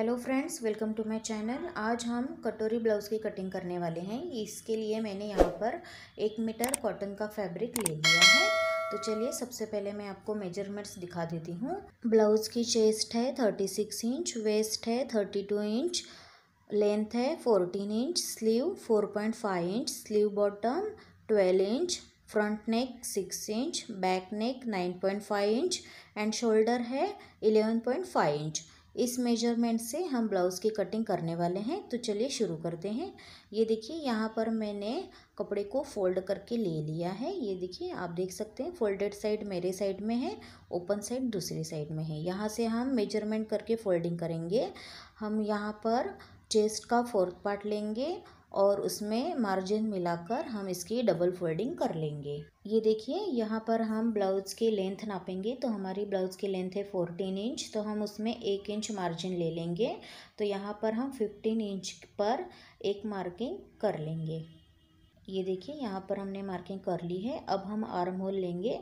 hello friends welcome to my channel आज हम कटोरी ब्लाउज़ की कटिंग करने वाले हैं इसके लिए मैंने यहाँ पर एक मीटर कॉटन का फैब्रिक ले लिया है तो चलिए सबसे पहले मैं आपको मेजरमेंट्स दिखा देती हूँ ब्लाउज़ की चेस्ट है थर्टी सिक्स इंच वेस्ट है थर्टी टू इंच लेंथ है fourteen inch sleeve four point five inch sleeve bottom twelve inch front neck six inch back neck nine point five inch and shoulder है eleven point five inch इस measurement से हम blouse की cutting करने वाले हैं तो चलिए शुरू करते हैं ये देखिए यहाँ पर मैंने कपड़े को फोल्ड करके ले लिया है ये देखिए आप देख सकते हैं फोल्डेड साइड मेरे साइड में है ओपन साइड दूसरी साइड में है यहाँ से हम मेजरमेंट करके फोल्डिंग करेंगे हम यहाँ पर चेस्ट का फोर्थ पार्ट लेंगे और उसमें मार्जिन मिलाकर हम इसकी डबल फोल्डिंग कर लेंगे ये देखिए यहाँ पर हम ब्लाउज़ की लेंथ नापेंगे तो हमारी ब्लाउज़ की लेंथ है फोर्टीन इंच तो हम उसमें एक इंच मार्जिन ले लेंगे तो यहाँ पर हम फिफ्टीन इंच पर एक मार्किंग कर लेंगे ये देखिए यहाँ पर हमने मार्किंग कर ली है अब हम आर्म होल लेंगे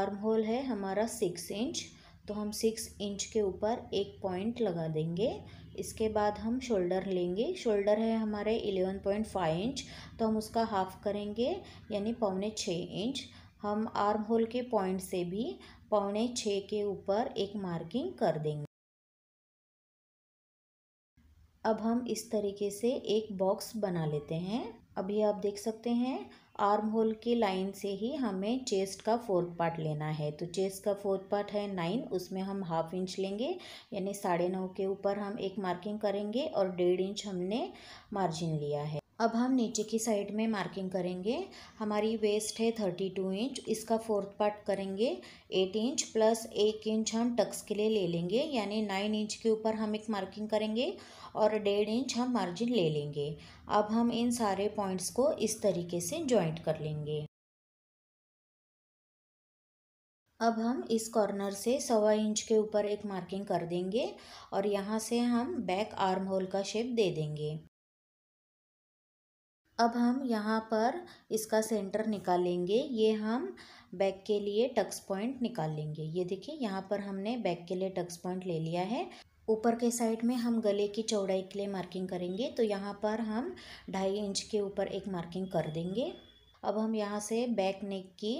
आर्म होल है हमारा सिक्स इंच तो हम सिक्स इंच के ऊपर एक पॉइंट लगा देंगे इसके बाद हम शोल्डर लेंगे शोल्डर है हमारे इलेवन पॉइंट फाइव इंच तो हम उसका हाफ करेंगे यानी पौने छः इंच हम आर्म होल के पॉइंट से भी पौने छः के ऊपर एक मार्किंग कर देंगे अब हम इस तरीके से एक बॉक्स बना लेते हैं अभी आप देख सकते हैं आर्म होल की लाइन से ही हमें चेस्ट का फोर्थ पार्ट लेना है तो चेस्ट का फोर्थ पार्ट है नाइन उसमें हम हाफ इंच लेंगे यानी साढ़े नौ के ऊपर हम एक मार्किंग करेंगे और डेढ़ इंच हमने मार्जिन लिया है अब हम नीचे की साइड में मार्किंग करेंगे हमारी वेस्ट है थर्टी टू इंच इसका फोर्थ पार्ट करेंगे एट इंच प्लस एक इंच हम टक्स के लिए ले लेंगे यानी नाइन इंच के ऊपर हम एक मार्किंग करेंगे और डेढ़ इंच हम मार्जिन ले लेंगे अब हम इन सारे पॉइंट्स को इस तरीके से जॉइंट कर लेंगे अब हम इस कॉर्नर से सवा इंच के ऊपर एक मार्किंग कर देंगे और यहाँ से हम बैक आर्म होल का शेप दे देंगे अब हम यहाँ पर इसका सेंटर निकालेंगे ये हम बैक के लिए टक्स पॉइंट निकाल लेंगे ये देखिए यहाँ पर हमने बैक के लिए टक्स पॉइंट ले लिया है ऊपर के साइड में हम गले की चौड़ाई के लिए मार्किंग करेंगे तो यहाँ पर हम ढाई इंच के ऊपर एक मार्किंग कर देंगे अब हम यहाँ से बैक नेक की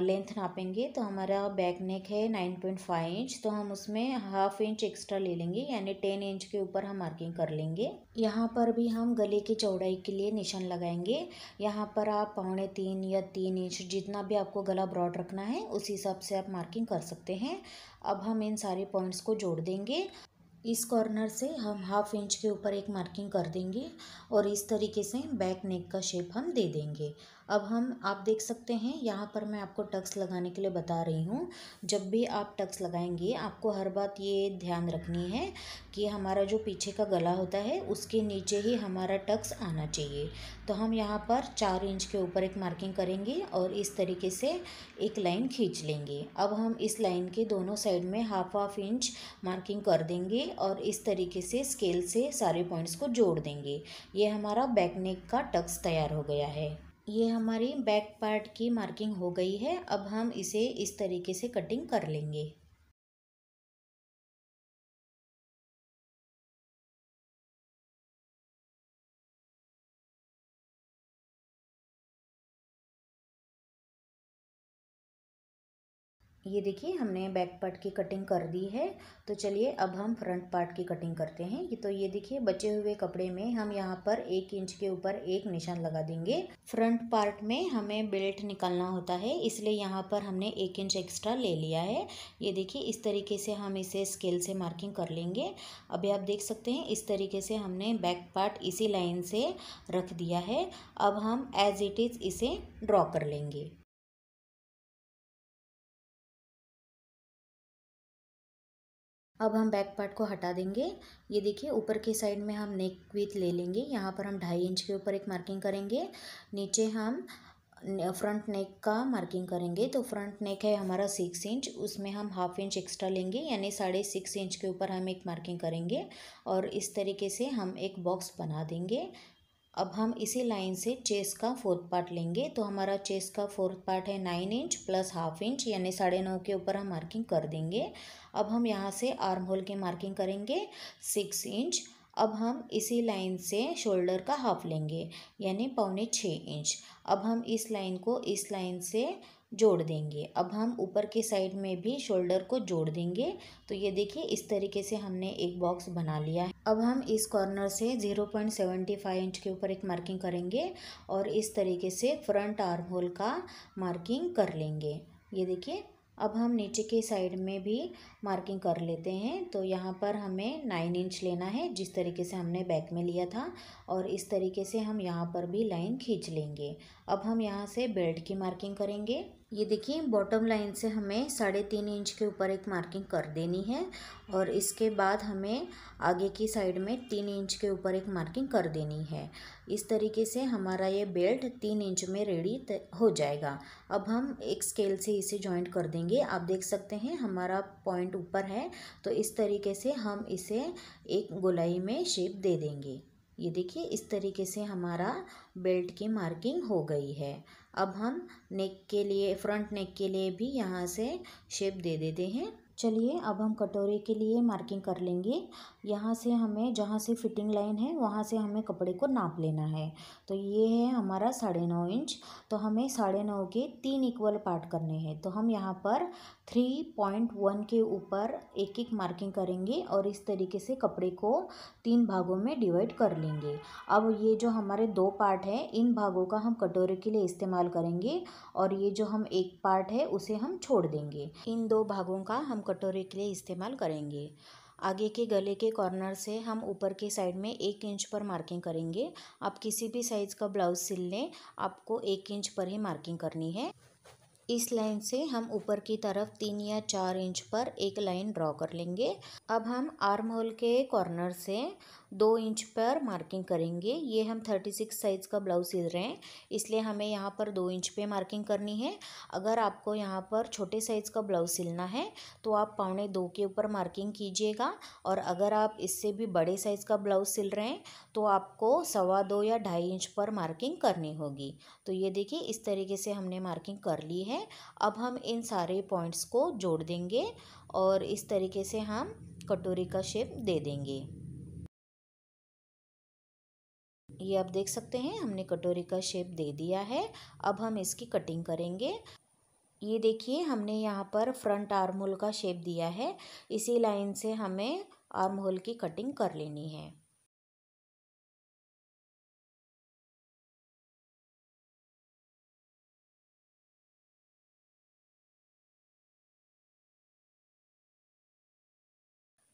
लेंथ नापेंगे तो हमारा बैक नेक है नाइन पॉइंट फाइव इंच तो हम उसमें हाफ इंच एक्स्ट्रा ले लेंगे यानी टेन इंच के ऊपर हम मार्किंग कर लेंगे यहाँ पर भी हम गले की चौड़ाई के लिए निशान लगाएंगे यहाँ पर आप पौने तीन या तीन इंच जितना भी आपको गला ब्रॉड रखना है उस हिसाब से आप मार्किंग कर सकते हैं अब हम इन सारे पॉइंट्स को जोड़ देंगे इस कॉर्नर से हम हाफ इंच के ऊपर एक मार्किंग कर देंगे और इस तरीके से बैक नेक का शेप हम दे देंगे अब हम आप देख सकते हैं यहाँ पर मैं आपको टक्स लगाने के लिए बता रही हूँ जब भी आप टक्स लगाएंगे आपको हर बात ये ध्यान रखनी है कि हमारा जो पीछे का गला होता है उसके नीचे ही हमारा टक्स आना चाहिए तो हम यहाँ पर चार इंच के ऊपर एक मार्किंग करेंगे और इस तरीके से एक लाइन खींच लेंगे अब हम इस लाइन के दोनों साइड में हाफ हाफ इंच मार्किंग कर देंगे और इस तरीके से स्केल से सारे पॉइंट्स को जोड़ देंगे ये हमारा बैकनेक का टक्स तैयार हो गया है ये हमारी बैक पार्ट की मार्किंग हो गई है अब हम इसे इस तरीके से कटिंग कर लेंगे ये देखिए हमने बैक पार्ट की कटिंग कर दी है तो चलिए अब हम फ्रंट पार्ट की कटिंग करते हैं ये तो ये देखिए बचे हुए कपड़े में हम यहाँ पर एक इंच के ऊपर एक निशान लगा देंगे फ्रंट पार्ट में हमें बेल्ट निकालना होता है इसलिए यहाँ पर हमने एक इंच एक्स्ट्रा ले लिया है ये देखिए इस तरीके से हम इसे स्केल से मार्किंग कर लेंगे अभी आप देख सकते हैं इस तरीके से हमने बैक पार्ट इसी लाइन से रख दिया है अब हम एज इट इज़ इसे ड्रॉ कर लेंगे अब हम बैक पार्ट को हटा देंगे ये देखिए ऊपर के साइड में हम नेक विथ ले लेंगे यहाँ पर हम ढाई इंच के ऊपर एक मार्किंग करेंगे नीचे हम फ्रंट नेक का मार्किंग करेंगे तो फ्रंट नेक है हमारा सिक्स इंच उसमें हम हाफ इंच एक्स्ट्रा लेंगे यानी साढ़े सिक्स इंच के ऊपर हम एक मार्किंग करेंगे और इस तरीके से हम एक बॉक्स बना देंगे अब हम इसी लाइन से चेस का फोर्थ पार्ट लेंगे तो हमारा चेस्ट का फोर्थ पार्ट है nine inch plus half inch यानी साढ़े नौ के ऊपर हम मार्किंग कर देंगे अब हम यहाँ से आर्म होल की मार्किंग करेंगे सिक्स इंच अब हम इसी लाइन से शोल्डर का हाफ लेंगे यानी पौने छः इंच अब हम इस लाइन को इस लाइन से जोड़ देंगे अब हम ऊपर के साइड में भी शोल्डर को जोड़ देंगे तो ये देखिए इस तरीके से हमने एक बॉक्स बना लिया है अब हम इस कॉर्नर से 0.75 इंच के ऊपर एक मार्किंग करेंगे और इस तरीके से फ्रंट आर्म होल का मार्किंग कर लेंगे ये देखिए अब हम नीचे के साइड में भी मार्किंग कर लेते हैं तो यहाँ पर हमें नाइन इंच लेना है जिस तरीके से हमने बैक में लिया था और इस तरीके से हम यहाँ पर भी लाइन खींच लेंगे अब हम यहाँ से बेल्ट की मार्किंग करेंगे ये देखिए बॉटम लाइन से हमें साढ़े तीन इंच के ऊपर एक मार्किंग कर देनी है और इसके बाद हमें आगे की साइड में तीन इंच के ऊपर एक मार्किंग कर देनी है इस तरीके से हमारा ये बेल्ट तीन इंच में रेडी हो जाएगा अब हम एक स्केल से इसे जॉइंट कर देंगे आप देख सकते हैं हमारा पॉइंट ऊपर है तो इस तरीके से हम इसे एक गोलाई में शेप दे देंगे ये देखिए इस तरीके से हमारा बेल्ट की मार्किंग हो गई है अब हम नेक के लिए फ्रंट नेक के लिए भी यहाँ से शेप दे देते हैं चलिए अब हम कटोरे के लिए मार्किंग कर लेंगे यहाँ से हमें जहाँ से फिटिंग लाइन है वहाँ से हमें कपड़े को नाप लेना है तो ये है हमारा साढ़े नौ इंच तो हमें साढ़े नौ के तीन इक्वल पार्ट करने हैं तो हम यहाँ पर थ्री पॉइंट वन के ऊपर एक एक मार्किंग करेंगे और इस तरीके से कपड़े को तीन भागों में डिवाइड कर लेंगे अब ये जो हमारे दो पार्ट है इन भागों का हम कटोरे के लिए इस्तेमाल करेंगे और ये जो हम एक पार्ट है उसे हम छोड़ देंगे इन दो भागों का हम कटोरे के लिए इस्तेमाल करेंगे आगे के गले के कॉर्नर से हम ऊपर के साइड में एक इंच पर मार्किंग करेंगे आप किसी भी साइज़ का ब्लाउज सिल लें आपको एक इंच पर ही मार्किंग करनी है इस लाइन से हम ऊपर की तरफ तीन या चार इंच पर एक लाइन ड्रॉ कर लेंगे अब हम आर्म होल के कॉर्नर से दो इंच पर मार्किंग करेंगे ये हम थर्टी सिक्स साइज़ का ब्लाउज सिल रहे हैं इसलिए हमें यहाँ पर दो इंच पे मार्किंग करनी है अगर आपको यहाँ पर छोटे साइज़ का ब्लाउज सिलना है तो आप पौने दो के ऊपर मार्किंग कीजिएगा और अगर आप इससे भी बड़े साइज़ का ब्लाउज सिल रहे हैं तो आपको सवा दो या ढाई इंच पर मार्किंग करनी होगी तो ये देखिए इस तरीके से हमने मार्किंग कर ली है हैं अब हम इन सारे पॉइंट्स को जोड़ देंगे और इस तरीके से हम कटोरी का शेप दे देंगे ये आप देख सकते हैं हमने कटोरी का शेप दे दिया है अब हम इसकी कटिंग करेंगे ये देखिए हमने यहाँ पर फ्रंट आर्म होल का शेप दिया है इसी लाइन से हमें आर्म होल की कटिंग कर लेनी है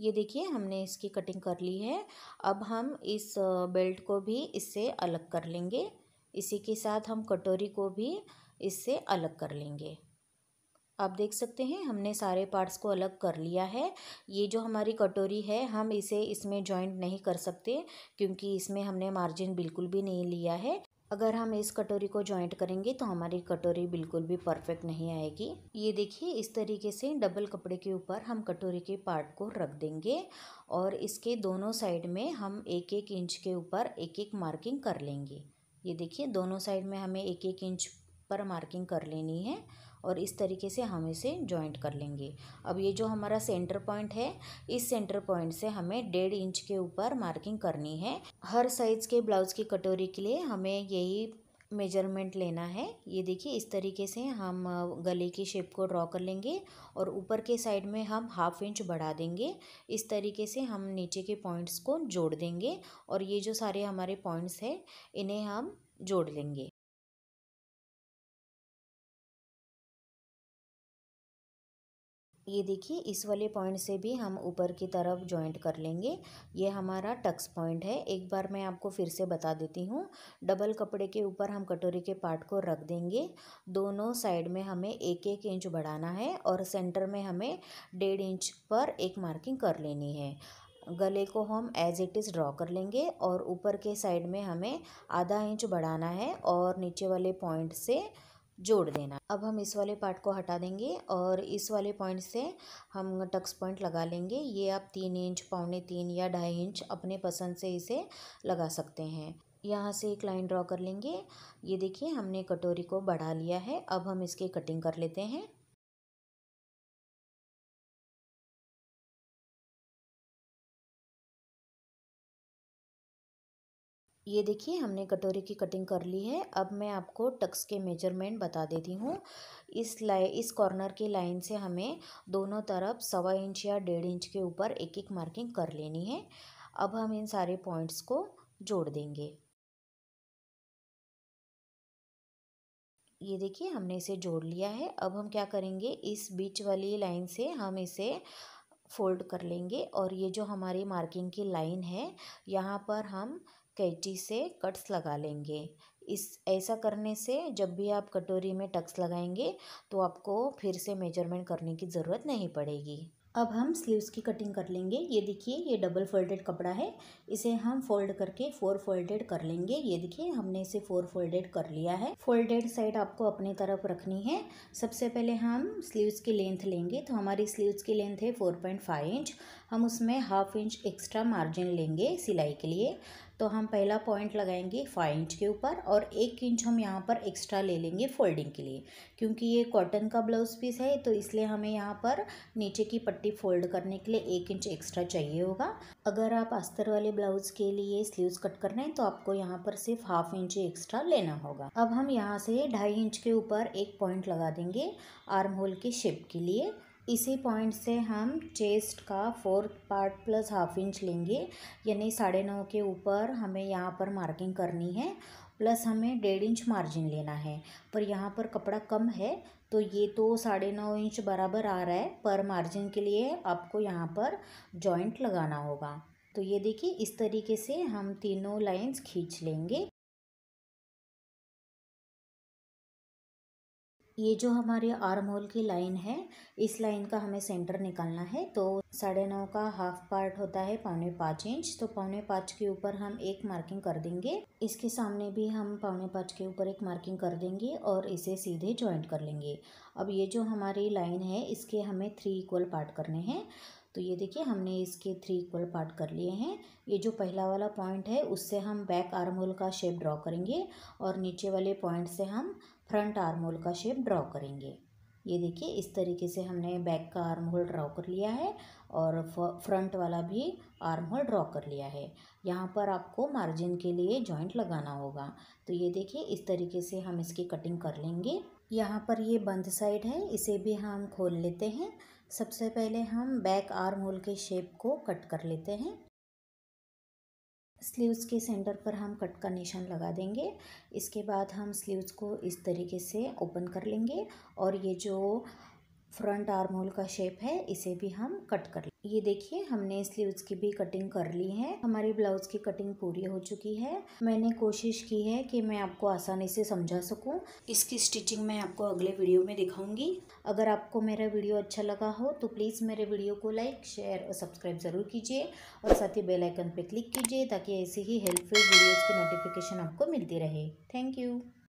ये देखिए हमने इसकी कटिंग कर ली है अब हम इस बेल्ट को भी इससे अलग कर लेंगे इसी के साथ हम कटोरी को भी इससे अलग कर लेंगे आप देख सकते हैं हमने सारे पार्ट्स को अलग कर लिया है ये जो हमारी कटोरी है हम इसे इसमें जॉइंट नहीं कर सकते क्योंकि इसमें हमने मार्जिन बिल्कुल भी नहीं लिया है अगर हम इस कटोरी को जॉइंट करेंगे तो हमारी कटोरी बिल्कुल भी परफेक्ट नहीं आएगी ये देखिए इस तरीके से डबल कपड़े के ऊपर हम कटोरी के पार्ट को रख देंगे और इसके दोनों साइड में हम एक एक इंच के ऊपर एक एक मार्किंग कर लेंगे ये देखिए दोनों साइड में हमें एक एक इंच पर मार्किंग कर लेनी है और इस तरीके से हम इसे जॉइंट कर लेंगे अब ये जो हमारा सेंटर पॉइंट है इस सेंटर पॉइंट से हमें डेढ़ इंच के ऊपर मार्किंग करनी है हर साइज़ के ब्लाउज़ की कटोरी के लिए हमें यही मेजरमेंट लेना है ये देखिए इस तरीके से हम गले की शेप को ड्रॉ कर लेंगे और ऊपर के साइड में हम हाफ इंच बढ़ा देंगे इस तरीके से हम नीचे के पॉइंट्स को जोड़ देंगे और ये जो सारे हमारे पॉइंट्स हैं इन्हें हम जोड़ लेंगे ये देखिए इस वाले पॉइंट से भी हम ऊपर की तरफ जॉइंट कर लेंगे ये हमारा टक्स पॉइंट है एक बार मैं आपको फिर से बता देती हूँ डबल कपड़े के ऊपर हम कटोरी के पार्ट को रख देंगे दोनों साइड में हमें एक एक इंच बढ़ाना है और सेंटर में हमें डेढ़ इंच पर एक मार्किंग कर लेनी है गले को हम एज इट इज़ ड्रॉ कर लेंगे और ऊपर के साइड में हमें आधा इंच बढ़ाना है और नीचे वाले पॉइंट से जोड़ देना अब हम इस वाले पार्ट को हटा देंगे और इस वाले पॉइंट से हम टक्स पॉइंट लगा लेंगे ये आप तीन इंच पौने तीन या ढाई इंच अपने पसंद से इसे लगा सकते हैं यहाँ से एक लाइन ड्रॉ कर लेंगे ये देखिए हमने कटोरी को बढ़ा लिया है अब हम इसकी कटिंग कर लेते हैं ये देखिए हमने कटोरी की कटिंग कर ली है अब मैं आपको टक्स के मेजरमेंट बता देती हूँ इस लाइ इस कॉर्नर की लाइन से हमें दोनों तरफ सवा इंच या डेढ़ इंच के ऊपर एक एक मार्किंग कर लेनी है अब हम इन सारे पॉइंट्स को जोड़ देंगे ये देखिए हमने इसे जोड़ लिया है अब हम क्या करेंगे इस बीच वाली लाइन से हम इसे फोल्ड कर लेंगे और ये जो हमारी मार्किंग की लाइन है यहाँ पर हम कैची से कट्स लगा लेंगे इस ऐसा करने से जब भी आप कटोरी में टक्स लगाएंगे तो आपको फिर से मेजरमेंट करने की ज़रूरत नहीं पड़ेगी अब हम स्लीव्स की कटिंग कर लेंगे ये देखिए ये डबल फोल्डेड कपड़ा है इसे हम फोल्ड करके फोर फोल्डेड कर लेंगे ये देखिए हमने इसे फोर फोल्डेड कर लिया है फोल्डेड साइड आपको अपनी तरफ रखनी है सबसे पहले हम स्लीव्स की लेंथ लेंगे तो हमारी स्लीव्स की लेंथ है फोर पॉइंट फाइव इंच हम उसमें हाफ इंच एक्स्ट्रा मार्जिन लेंगे सिलाई के लिए तो हम पहला पॉइंट लगाएंगे फाइव इंच के ऊपर और एक इंच हम यहाँ पर एक्स्ट्रा ले लेंगे फोल्डिंग के लिए क्योंकि ये कॉटन का ब्लाउज पीस है तो इसलिए हमें यहाँ पर नीचे की पट्टी फोल्ड करने के लिए एक इंच एक्स्ट्रा चाहिए होगा अगर आप अस्तर वाले ब्लाउज के लिए स्लीव्स कट करना है तो आपको यहाँ पर सिर्फ हाफ इंच एक्स्ट्रा लेना होगा अब हम यहाँ से ढाई इंच के ऊपर एक पॉइंट लगा देंगे आर्म होल के शेप के लिए इसी पॉइंट से हम चेस्ट का fourth part plus half inch लेंगे यानी साढ़े नौ के ऊपर हमें यहाँ पर मार्किंग करनी है प्लस हमें डेढ़ इंच मार्जिन लेना है पर यहाँ पर कपड़ा कम है तो ये तो साढ़े नौ इंच बराबर आ रहा है पर मार्जिन के लिए आपको यहाँ पर जॉइंट लगाना होगा तो ये देखिए इस तरीके से हम तीनों लाइंस खींच लेंगे ये जो हमारे आर्म होल की लाइन है इस लाइन का हमें सेंटर निकालना है तो साढ़े नौ का हाफ पार्ट होता है पौने पाँच इंच तो पौने पाँच के ऊपर हम एक मार्किंग कर देंगे इसके सामने भी हम पौने पाँच के ऊपर एक मार्किंग कर देंगे और इसे सीधे ज्वाइंट कर लेंगे अब ये जो हमारी लाइन है इसके हमें थ्री इक्वल पार्ट करने हैं तो ये देखिए हमने इसके थ्री इक्वल पार्ट कर लिए हैं ये जो पहला वाला पॉइंट है उससे हम बैक आर्म होल का शेप ड्रॉ करेंगे और नीचे वाले पॉइंट से हम फ्रंट आर्म होल का शेप ड्रॉ करेंगे ये देखिए इस तरीके से हमने बैक का आर्म होल ड्रॉ कर लिया है और फ्रंट वाला भी आर्म होल ड्रॉ कर लिया है यहाँ पर आपको मार्जिन के लिए जॉइंट लगाना होगा तो ये देखिए इस तरीके से हम इसकी कटिंग कर लेंगे यहाँ पर ये बंद साइड है इसे भी हम खोल लेते हैं सबसे पहले हम बैक आर्म होल के शेप को कट कर लेते हैं स्लीव्स के सेंटर पर हम कट का निशान लगा देंगे इसके बाद हम स्लीव्स को इस तरीके से ओपन कर लेंगे और ये जो फ्रंट आर्म होल का शेप है इसे भी हम कट कर ये देखिए हमने स्लीव्स की भी कटिंग कर ली है हमारी ब्लाउज की कटिंग पूरी हो चुकी है मैंने कोशिश की है कि मैं आपको आसानी से समझा सकूं इसकी स्टिचिंग मैं आपको अगले वीडियो में दिखाऊंगी अगर आपको मेरा वीडियो अच्छा लगा हो तो प्लीज़ मेरे वीडियो को लाइक शेयर और सब्सक्राइब ज़रूर कीजिए और साथ ही बेलाइकन पर क्लिक कीजिए ताकि ऐसी ही हेल्पफुल वीडियोज़ की नोटिफिकेशन आपको मिलती रहे थैंक यू